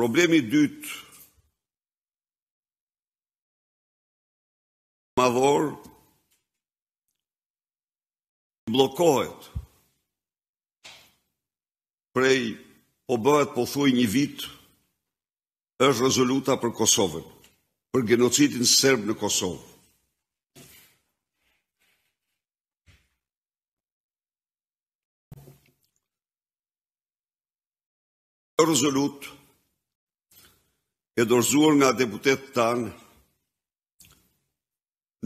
Problemi dytë, mavor blokohet prej po bëhet po thuj një vit është rezoluta për Kosovën për genocidin serb në Kosovë është rezolutë e dorzuar nga deputet tanë,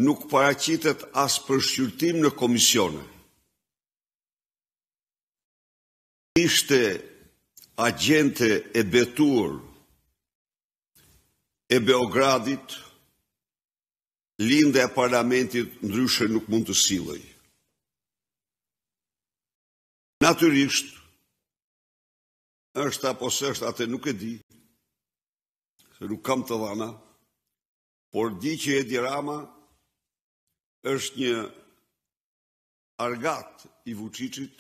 nuk paracitet as për shqyrtim në komisione. Ishte agjente e betur e Beogradit, linde e parlamentit ndryshe nuk mund të siloj. Naturisht, është apo sështë atë nuk e di, se nuk kam të dhana, por di që Edi Rama është një argat i vuqicit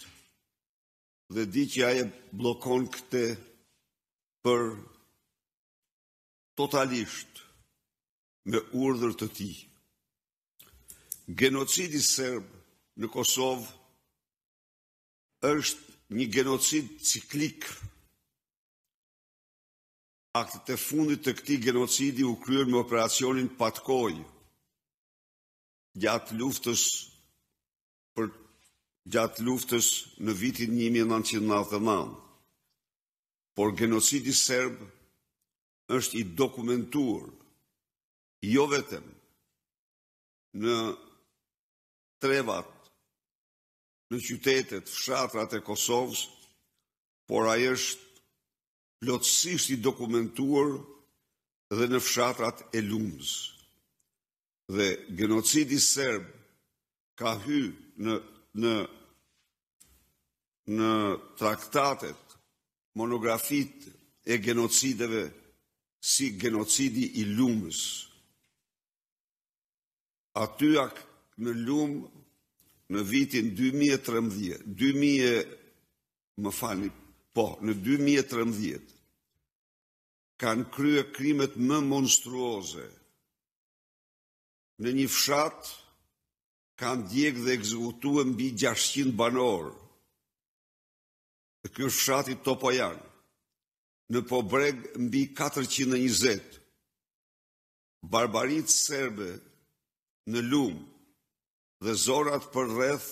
dhe di që aje blokon këte për totalisht me urdhër të ti. Genocidi serb në Kosovë është një genocid ciklikë aktet e fundit të këti genocidi u kryrë me operacionin patkoj gjatë luftës për gjatë luftës në vitin 1999. Por genocidi serb është i dokumentuar jo vetëm në trevat në qytetet, fshatrat e Kosovës, por a është plotësisht i dokumentuar dhe në fshatrat e Lumës. Dhe genocidi serb ka hyrë në në në traktatet monografit e genocideve si genocidi i Lumës. Aty ak në Lumë në vitin 2013, 2000 më falit, Po, në 2013 kanë krye krimet më monstruoze. Në një fshat kanë djekë dhe egzekutue mbi 600 banorë. Dhe kjo i fshati Topojan, në pobreg mbi 420. Barbarit serbe në lumë dhe zorat për rreth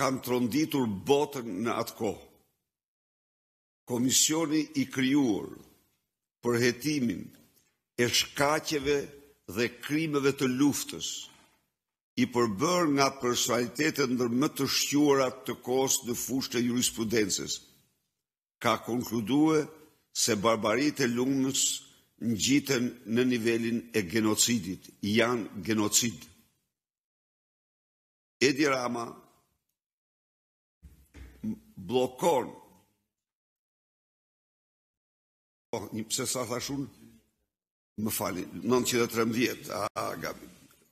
kanë tronditur botën në atë kohë komisioni i kryuar për hetimin e shkacheve dhe krimeve të luftës, i përbër nga personalitetet ndër më të shqyurat të kosë në fushë të jurisprudences, ka konkludue se barbarit e lungës në gjitën në nivelin e genocidit, janë genocid. Edi Rama blokonë Oh, një pëse sa thashun, më fali, 913, a,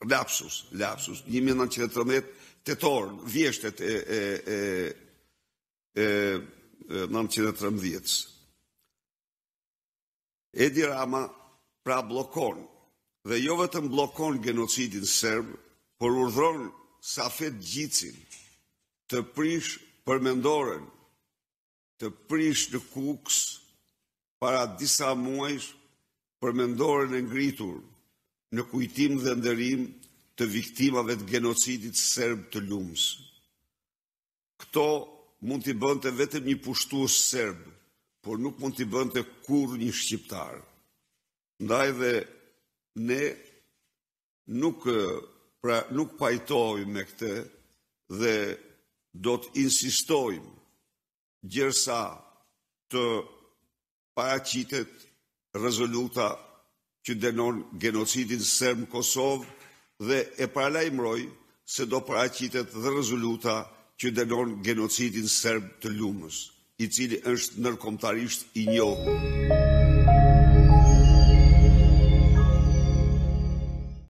lapsus, lapsus, 1913, tetor, vjeshtet e, e, e, Edi Rama pra blokon, dhe jo vetëm blokon genocidin sërbë, por urdhron sa fet gjicin të prish përmendoren, të prish në kukës, para disa muajsh për e ngritur në kujtim dhe ndërim të viktimave të genocidit serb të lumës. Këto mund t'i bënd të vetëm një pushtu serb, por nuk mund t'i bënd të kur një shqiptar. Ndaj dhe ne nuk pra nuk pajtoj me këte dhe do të insistojmë gjërsa të paraqitet rezoluta që denon genocidin sërmë Kosovë dhe e paralajmëroj se do paraqitet dhe rezoluta që denon genocidin sërmë të lumës, i cili është nërkomtarisht i njohë.